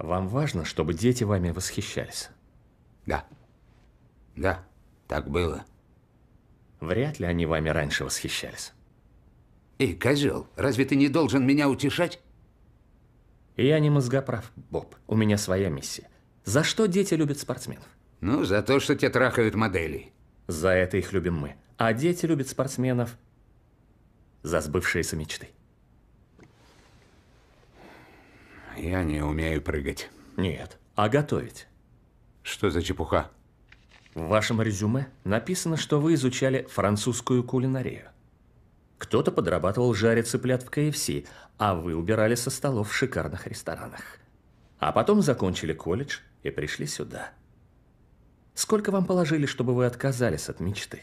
Вам важно, чтобы дети вами восхищались? Да. Да, так было. Вряд ли они вами раньше восхищались. Эй, козел, разве ты не должен меня утешать? Я не мозгоправ, Боб. У меня своя миссия. За что дети любят спортсменов? Ну, за то, что те трахают модели. За это их любим мы. А дети любят спортсменов за сбывшиеся мечты. Я не умею прыгать. Нет, а готовить. Что за чепуха? В вашем резюме написано, что вы изучали французскую кулинарию. Кто-то подрабатывал жарить цыплят в КФС, а вы убирали со столов в шикарных ресторанах. А потом закончили колледж и пришли сюда. Сколько вам положили, чтобы вы отказались от мечты?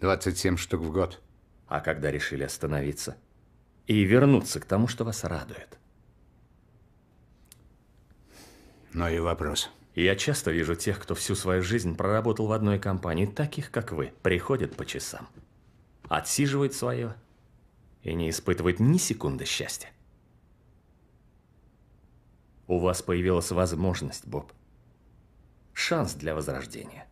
27 штук в год. А когда решили остановиться и вернуться к тому, что вас радует? но ну и вопрос. Я часто вижу тех, кто всю свою жизнь проработал в одной компании, таких как вы, приходят по часам, отсиживают свое и не испытывают ни секунды счастья. У вас появилась возможность, Боб. Шанс для возрождения.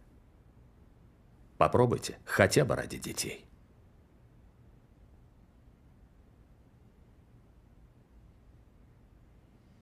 Попробуйте, хотя бы ради детей.